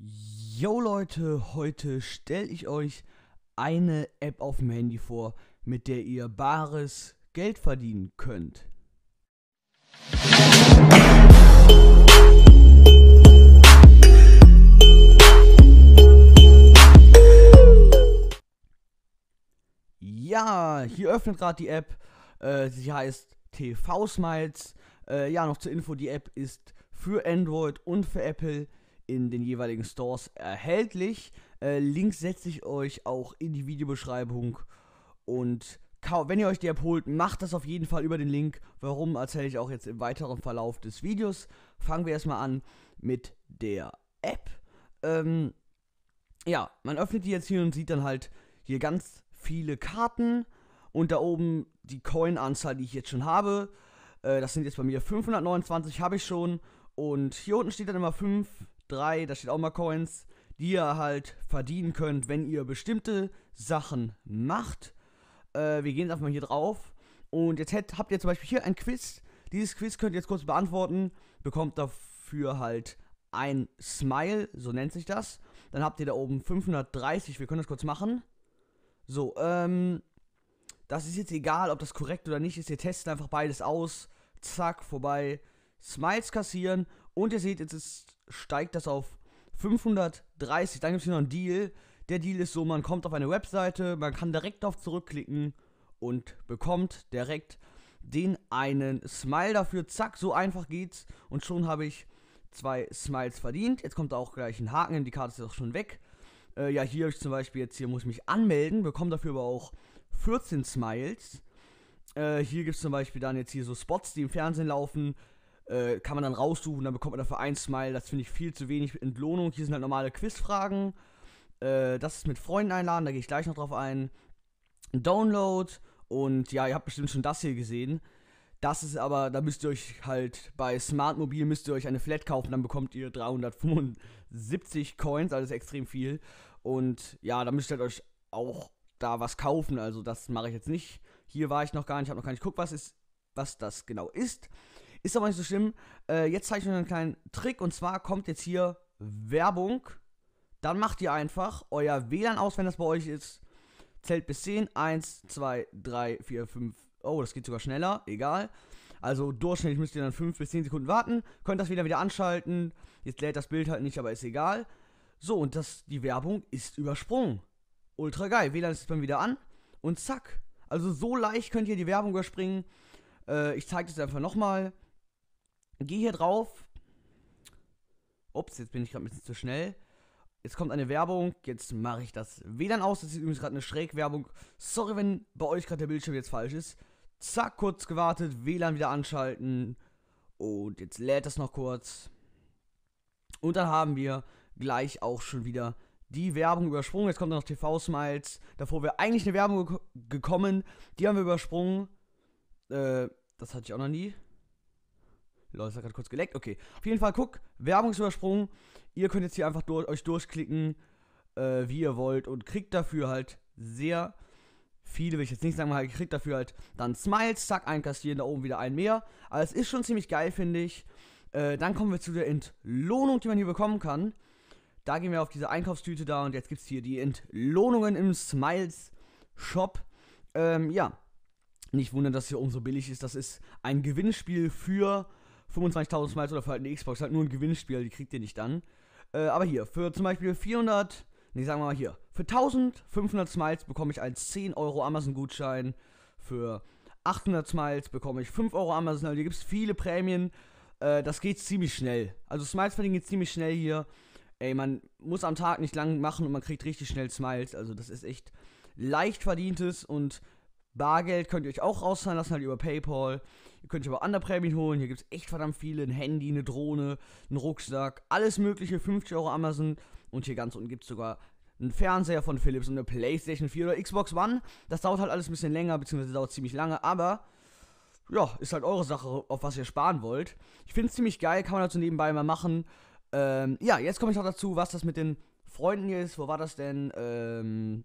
Yo Leute, heute stelle ich euch eine App auf dem Handy vor, mit der ihr bares Geld verdienen könnt. Ja, hier öffnet gerade die App. Äh, sie heißt TV Smiles. Äh, ja, noch zur Info, die App ist für Android und für Apple in den jeweiligen Stores erhältlich. Äh, Links setze ich euch auch in die Videobeschreibung. Und wenn ihr euch die abholt, macht das auf jeden Fall über den Link. Warum erzähle ich auch jetzt im weiteren Verlauf des Videos. Fangen wir erstmal an mit der App. Ähm, ja, man öffnet die jetzt hier und sieht dann halt hier ganz viele Karten und da oben die Coin-Anzahl, die ich jetzt schon habe. Äh, das sind jetzt bei mir 529, habe ich schon. Und hier unten steht dann immer 5 3, da steht auch mal Coins, die ihr halt verdienen könnt, wenn ihr bestimmte Sachen macht. Äh, wir gehen einfach mal hier drauf. Und jetzt hätt, habt ihr zum Beispiel hier ein Quiz. Dieses Quiz könnt ihr jetzt kurz beantworten. Bekommt dafür halt ein Smile, so nennt sich das. Dann habt ihr da oben 530, wir können das kurz machen. So, ähm, das ist jetzt egal, ob das korrekt oder nicht ist. Ihr testet einfach beides aus. Zack, vorbei. Smiles kassieren. Und ihr seht, jetzt ist steigt das auf 530. Dann gibt es hier noch einen Deal. Der Deal ist so, man kommt auf eine Webseite, man kann direkt auf zurückklicken und bekommt direkt den einen Smile dafür. Zack, so einfach geht's. Und schon habe ich zwei Smiles verdient. Jetzt kommt auch gleich ein Haken, denn die Karte ist auch schon weg. Äh, ja, hier habe ich zum Beispiel jetzt hier muss ich mich anmelden, bekomme dafür aber auch 14 Smiles. Äh, hier gibt es zum Beispiel dann jetzt hier so Spots, die im Fernsehen laufen äh, kann man dann raussuchen, dann bekommt man dafür ein Smile. Das finde ich viel zu wenig Entlohnung. Hier sind halt normale Quizfragen. Äh, das ist mit Freunden einladen, da gehe ich gleich noch drauf ein. Download und ja, ihr habt bestimmt schon das hier gesehen. Das ist aber, da müsst ihr euch halt bei Smart Mobil müsst ihr euch eine Flat kaufen, dann bekommt ihr 375 Coins, also ist extrem viel. Und ja, da müsst ihr halt euch auch da was kaufen, also das mache ich jetzt nicht. Hier war ich noch gar nicht, ich habe noch gar nicht geguckt, was ist, was das genau ist. Ist aber nicht so schlimm. Äh, jetzt zeige ich euch einen kleinen Trick und zwar kommt jetzt hier Werbung. Dann macht ihr einfach euer WLAN aus, wenn das bei euch ist. Zählt bis 10. 1, 2, 3, 4, 5. Oh, das geht sogar schneller. Egal. Also durchschnittlich müsst ihr dann 5 bis 10 Sekunden warten. Könnt das wieder wieder anschalten. Jetzt lädt das Bild halt nicht, aber ist egal. So, und das, die Werbung ist übersprungen. Ultra geil. WLAN ist dann wieder an. Und zack. Also so leicht könnt ihr die Werbung überspringen. Äh, ich zeige das einfach nochmal. mal gehe hier drauf. Ups, jetzt bin ich gerade ein bisschen zu schnell. Jetzt kommt eine Werbung. Jetzt mache ich das WLAN aus. Das ist übrigens gerade eine Schrägwerbung. Sorry, wenn bei euch gerade der Bildschirm jetzt falsch ist. Zack, kurz gewartet. WLAN wieder anschalten. Und jetzt lädt das noch kurz. Und dann haben wir gleich auch schon wieder die Werbung übersprungen. Jetzt kommt noch TV-Smiles. Davor wäre eigentlich eine Werbung ge gekommen. Die haben wir übersprungen. Äh, das hatte ich auch noch nie. Leute, hat gerade kurz geleckt. Okay. Auf jeden Fall, guck, Werbungsübersprung. Ihr könnt jetzt hier einfach durch, euch durchklicken, äh, wie ihr wollt und kriegt dafür halt sehr viele, will ich jetzt nicht sagen, weil ihr kriegt dafür halt dann Smiles, zack, einkassieren, da oben wieder ein mehr. Aber es ist schon ziemlich geil, finde ich. Äh, dann kommen wir zu der Entlohnung, die man hier bekommen kann. Da gehen wir auf diese Einkaufstüte da und jetzt gibt es hier die Entlohnungen im Smiles Shop. Ähm, ja, nicht wundern, dass hier umso billig ist. Das ist ein Gewinnspiel für 25.000 Smiles oder für halt eine Xbox, halt nur ein Gewinnspiel, die kriegt ihr nicht dann. Äh, aber hier, für zum Beispiel 400, ne, sagen wir mal hier, für 1500 Smiles bekomme ich einen 10 Euro Amazon-Gutschein. Für 800 Smiles bekomme ich 5 Euro Amazon. Also hier gibt es viele Prämien. Äh, das geht ziemlich schnell. Also Smiles verdienen geht ziemlich schnell hier. Ey, man muss am Tag nicht lang machen und man kriegt richtig schnell Smiles. Also das ist echt leicht verdientes und Bargeld könnt ihr euch auch rauszahlen lassen, halt über Paypal. Ihr könnt euch aber andere Prämien holen. Hier gibt es echt verdammt viele. Ein Handy, eine Drohne, einen Rucksack, alles mögliche. 50 Euro Amazon. Und hier ganz unten gibt es sogar einen Fernseher von Philips und eine Playstation 4 oder Xbox One. Das dauert halt alles ein bisschen länger, beziehungsweise dauert ziemlich lange. Aber ja, ist halt eure Sache, auf was ihr sparen wollt. Ich finde es ziemlich geil, kann man dazu nebenbei mal machen. Ähm, ja, jetzt komme ich noch dazu, was das mit den Freunden hier ist. Wo war das denn? Ähm,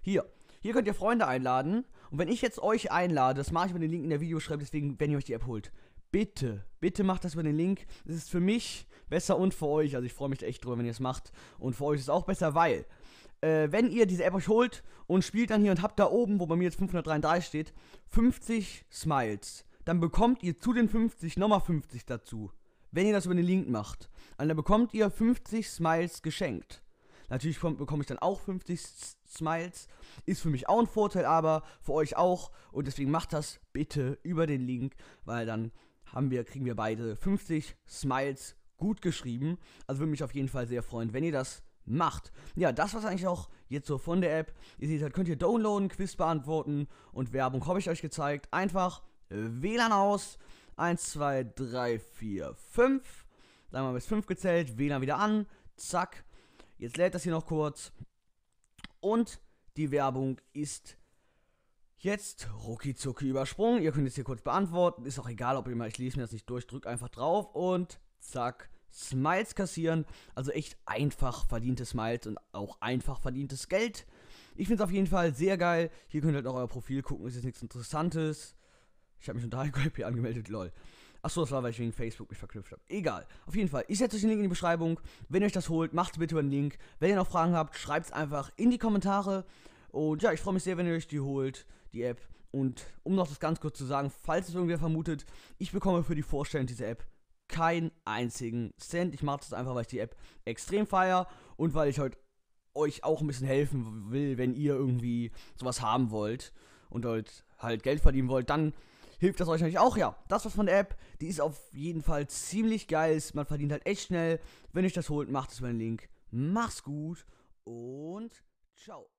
hier. Hier könnt ihr Freunde einladen. Und wenn ich jetzt euch einlade, das mache ich über den Link in der Videoschreibung, deswegen, wenn ihr euch die App holt, bitte, bitte macht das über den Link. Es ist für mich besser und für euch. Also ich freue mich echt drüber, wenn ihr es macht. Und für euch ist es auch besser, weil äh, wenn ihr diese App euch holt und spielt dann hier und habt da oben, wo bei mir jetzt 533 steht, 50 Smiles, dann bekommt ihr zu den 50 nochmal 50 dazu. Wenn ihr das über den Link macht. Also dann bekommt ihr 50 Smiles geschenkt. Natürlich bekomme ich dann auch 50 Smiles. Ist für mich auch ein Vorteil, aber für euch auch. Und deswegen macht das bitte über den Link, weil dann haben wir, kriegen wir beide 50 Smiles gut geschrieben. Also würde mich auf jeden Fall sehr freuen, wenn ihr das macht. Ja, das war's eigentlich auch jetzt so von der App. Ihr seht, halt könnt ihr downloaden, Quiz beantworten und Werbung habe ich euch gezeigt. Einfach WLAN aus. 1, 2, 3, 4, 5. Dann haben wir bis 5 gezählt, WLAN wieder an. Zack. Jetzt lädt das hier noch kurz. Und die Werbung ist jetzt ruckizucki übersprungen. Ihr könnt es hier kurz beantworten. Ist auch egal, ob ihr mal, ich lese mir das nicht durch, drückt einfach drauf und zack. Smiles kassieren. Also echt einfach verdiente Smiles und auch einfach verdientes Geld. Ich finde es auf jeden Fall sehr geil. Hier könnt ihr halt noch euer Profil gucken, ist jetzt nichts Interessantes. Ich habe mich unter High angemeldet, lol. Achso, das war, weil ich wegen Facebook mich verknüpft habe. Egal. Auf jeden Fall, ich setze euch den Link in die Beschreibung. Wenn ihr euch das holt, macht bitte einen Link. Wenn ihr noch Fragen habt, schreibt es einfach in die Kommentare. Und ja, ich freue mich sehr, wenn ihr euch die holt, die App. Und um noch das ganz kurz zu sagen, falls es irgendwer vermutet, ich bekomme für die Vorstellung dieser App keinen einzigen Cent. Ich mache das einfach, weil ich die App extrem feier und weil ich heute halt euch auch ein bisschen helfen will, wenn ihr irgendwie sowas haben wollt und halt Geld verdienen wollt, dann hilft das euch natürlich auch. Ja, das war's von der App. Die ist auf jeden Fall ziemlich geil. Man verdient halt echt schnell. Wenn euch das holt, macht es über den Link. Macht's gut und ciao.